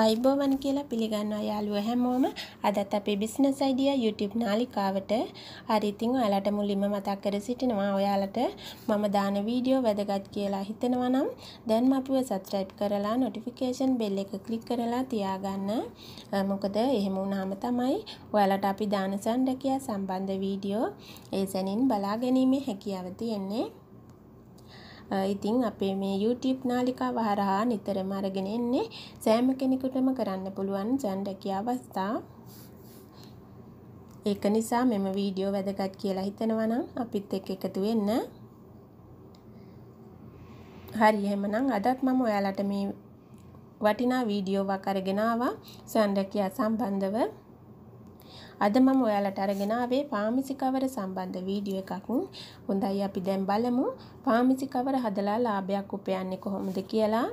අයිබෝවන් කියලා පිළිගන්නවා යාළුවෝ හැමෝම අදත් අපේ බිස්නස් අයිඩියා YouTube නාලිකාවට හරි ඉතින් ඔයාලට මුලින්ම මතක් කර සිටිනවා ඔයාලට මම දාන වීඩියෝ වැදගත් කියලා හිතෙනවා නම් දැන් අපිව subscribe කරලා notification bell එක click කරලා තියාගන්න මොකද එහෙම වුණාම තමයි ඔයාලට අපි දාන සංරැකියා සම්බන්ධ වීඩියෝ ඒ සැනින් බලා ගැනීමේ හැකියාව තියෙන්නේ ඉතින් අපේ මේ YouTube නාලිකාව හරහා නිතරම අරගෙන එන්නේ සෑම කෙනෙකුටම කරන්න පුළුවන් ජන්ඩකී අවස්ථා. ඒක නිසා මෙම වීඩියෝ වැදගත් කියලා හිතනවා නම් අපිත් එක්ක එකතු වෙන්න. හරි එහෙමනම් අදත් මම ඔයාලට මේ වටිනා වීඩියෝවක් අරගෙන ආවා සන්ඩකියා සම්බන්ධව අද මම ඔයාලට අරගෙන ආවේ පාමිසි කවර සම්බන්ධ වීඩියෝ එකක්. හොඳයි අපි දැන් බලමු පාමිසි කවර හදලා ලාභයක් උපයන්නේ කොහොමද කියලා.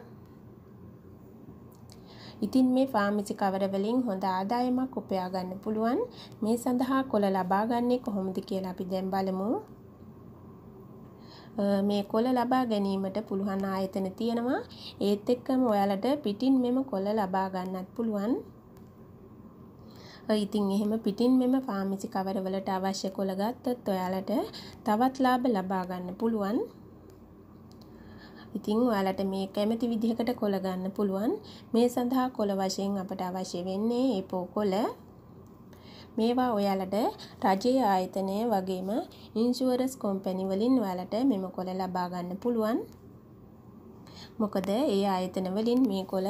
ඉතින් මේ ෆාමසි කවර වලින් හොඳ ආදායමක් උපයා ගන්න පුළුවන්. මේ සඳහා කොළ ලබා ගන්නේ කොහොමද කියලා අපි දැන් බලමු. මේ කොළ ලබා ගැනීමට පුළුවන් ආයතන තියෙනවා. ඒත් එක්කම ඔයාලට පිටින් මෙම කොළ ලබා ගන්නත් පුළුවන්. ඉතින් එහෙම පිටින් මෙම පාමිසි කවරවලට අවශ්‍ය කොළ ගත්තොත් ඔයාලට තවත් ලාභ ලබා ගන්න පුළුවන්. ඉතින් ඔයාලට මේ කැමති විදිහකට කොළ ගන්න පුළුවන්. මේ සඳහා කොළ වශයෙන් අපට අවශ්‍ය වෙන්නේ ඒ පෝකොළ මේවා ඔයාලට රජයේ ආයතනය වගේම ඉන්ෂුවරස් කොම්පැනි වලින් ඔයාලට මෙම කොළ ලබා ගන්න පුළුවන්. මොකද ඒ ආයතන වලින් මේ කොළ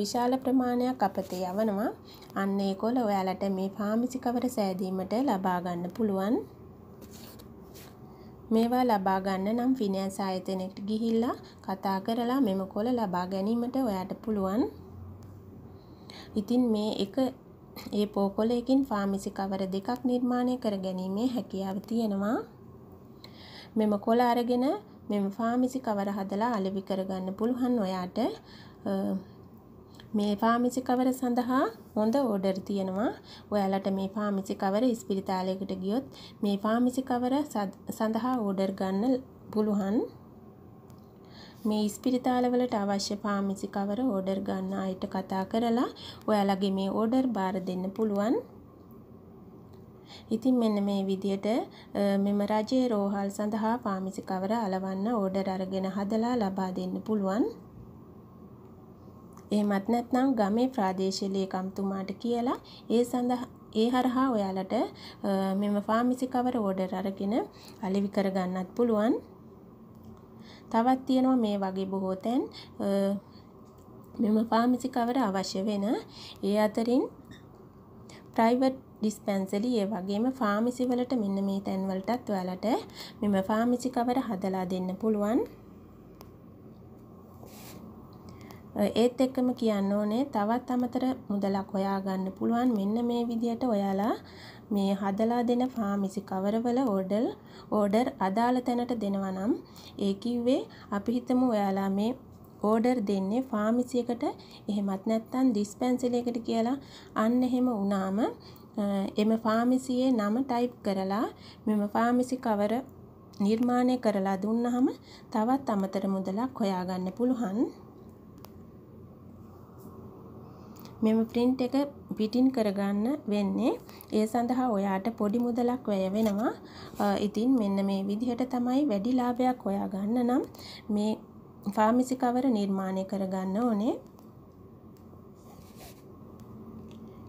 විශාල ප්‍රමාණයක් අපතේ යවනවා. අන්න ඒ කොළ ඔයාලට මේ පාමිසි කවර සෑදීමට ලබා ගන්න පුළුවන්. මේවා ලබා ගන්න නම් ෆිනෑන්ස් ආයතනයට ගිහිල්ලා කතා කරලා මෙම කොළ ලබා ගැනීමට ඔයාට පුළුවන්. ඉතින් මේ එක ඒ පෝකොලයකින් ෆාමිසි කවර දෙකක් නිර්මාණය කර ගැනීමේ හැකියාව තියෙනවා. මෙම කොළ අරගෙන මෙම ෆාමිසි කවර හදලා අලෙවි කරගන්න පුළුවන් ඔයාට මේ පාමිසි කවර සඳහා හොඳ ඕඩර් තියෙනවා. ඔයාලට මේ පාමිසි කවර ඉස්පිරිතාලයකට ගියොත් මේ පාමිසි කවර සඳහා ඕඩර් ගන්න පුළුවන්. මේ ඉස්පිරිතාලවලට අවශ්‍ය පාමිසි කවර ඕඩර් ගන්න අයට කතා කරලා ඔයාලගේ මේ ඕඩර් බාර දෙන්න පුළුවන්. ඉතින් මෙන්න මේ විදියට මෙම රජයේ රෝහල් සඳහා පාමිසි කවර අලවන්න ඕඩර් අරගෙන හදලා ලබා දෙන්න පුළුවන්. එහෙමත් නැත්නම් ගමේ ප්‍රාදේශීය ලේකම්තුමාට කියලා ඒ සඳහා ඒ හරහා ඔයාලට මෙම ෆාමිසි කවර ඕඩර් අරගෙන අලෙවි කරගන්නත් පුළුවන්. තවත් තියෙනවා මේ වගේ බොහෝ තැන් මෙම ෆාමිසි කවර අවශ්‍ය වෙන. ඒ අතරින් ප්‍රයිවට් ඩිස්පැන්සරි ඒ වගේම ෆාමිසි වලට මෙන්න මේ තැන් වලටත් ඔයාලට මෙම ෆාමිසි කවර හදලා දෙන්න පුළුවන්. ඒත් එක්කම කියන්න ඕනේ තවත් අමතර මුදලක් හොයාගන්න පුළුවන් මෙන්න මේ විදියට ඔයාලා මේ හදලා දෙන ෆාමිසි කවරවල ඕඩර් ඕඩර් අදාළ තැනට දෙනවා නම් ඒ කිව්වේ අපි හිතමු ඔයාලා මේ ඕඩර් දෙන්නේ ෆාමිසි එකට එහෙමත් නැත්නම් ඩිස්පැන්සරි එකට කියලා අන්න එහෙම වුණාම එම ෆාර්මසියේ නම ටයිප් කරලා මෙම ෆාර්මසි කවර නිර්මාණය කරලා දුන්නහම තවත් අමතර මුදලක් හොයාගන්න පුළුවන්. මෙම print එක පිටින් කරගන්න වෙන්නේ. ඒ සඳහා ඔයාට පොඩි මුදලක් වැය වෙනවා. ඉතින් මෙන්න මේ විදිහට තමයි වැඩි ලාභයක් හොයාගන්න නම් මේ ෆාර්මසි කවර නිර්මාණය කරගන්න ඕනේ.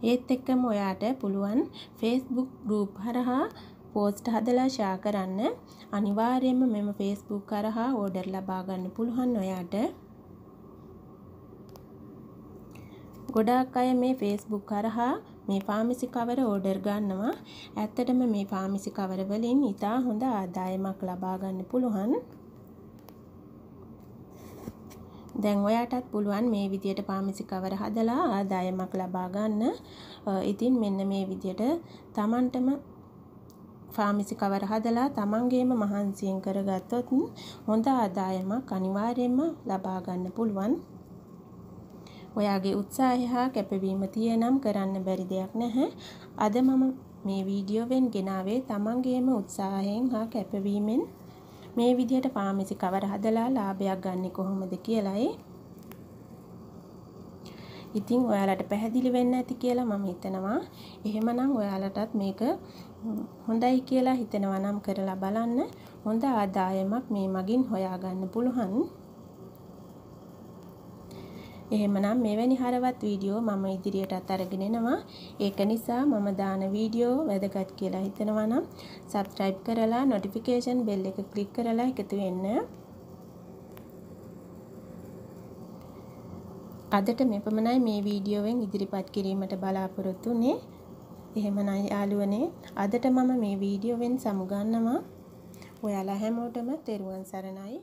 ඒත් එක්කම ඔයාට පුළුවන් Facebook group හරහා පෝස්ට් හදලා ෂෙයා කරන්න. අනිවාර්යයෙන්ම මෙම Facebook හරහා ඕඩර් ලබා ගන්න පුළුවන් ඔයාට. ගොඩාක් අය මේ Facebook හරහා මේ ෆාමසි කවර ඕඩර් ගන්නවා. ඇත්තටම මේ ෆාමසි කවර වලින් ඉතා හොඳ ආදායමක් ලබා ගන්න පුළුවන්. දැන් ඔයාටත් පුළුවන් මේ විදියට පාමිසි කවර හදලා ආදායමක් ලබා ගන්න. ඉතින් මෙන්න මේ විදියට Tamanටම පාමිසි කවර හදලා Tamanගේම මහන්සියෙන් කරගත්තොත් හොඳ ආදායමක් අනිවාර්යයෙන්ම ලබා ගන්න පුළුවන්. ඔයාගේ උත්සාහය හා කැපවීම තියෙනම් කරන්න බැරි දෙයක් නැහැ. අද මම මේ වීඩියෝවෙන් ගෙනාවේ Tamanගේම උත්සාහයෙන් හා කැපවීමෙන් මේ විදිහට ෆාමසි කවර හදලා ලාභයක් ගන්න කොහොමද කියලයි ඉතින් ඔයාලට පැහැදිලි වෙන්න ඇති කියලා මම හිතනවා එහෙමනම් ඔයාලටත් මේක හොඳයි කියලා හිතනවා නම් කරලා බලන්න හොඳ ආදායමක් මේ මගින් හොයාගන්න පුළුවන් එහෙමනම් මෙවැනි හරවත් වීඩියෝ මම ඉදිරියටත් අරගෙන එනවා. ඒක නිසා මම දාන වීඩියෝ වැදගත් කියලා හිතනවා නම් subscribe කරලා notification bell එක click කරලා එකතු වෙන්න. අදට මෙපමණයි මේ වීඩියෝවෙන් ඉදිරිපත් කිරීමට බලාපොරොත්තු වුනේ. එහෙමනම් යාළුවනේ අදට මම මේ වීඩියෝවෙන් සමුගන්නවා. ඔයාලා හැමෝටම තෙරුවන් සරණයි.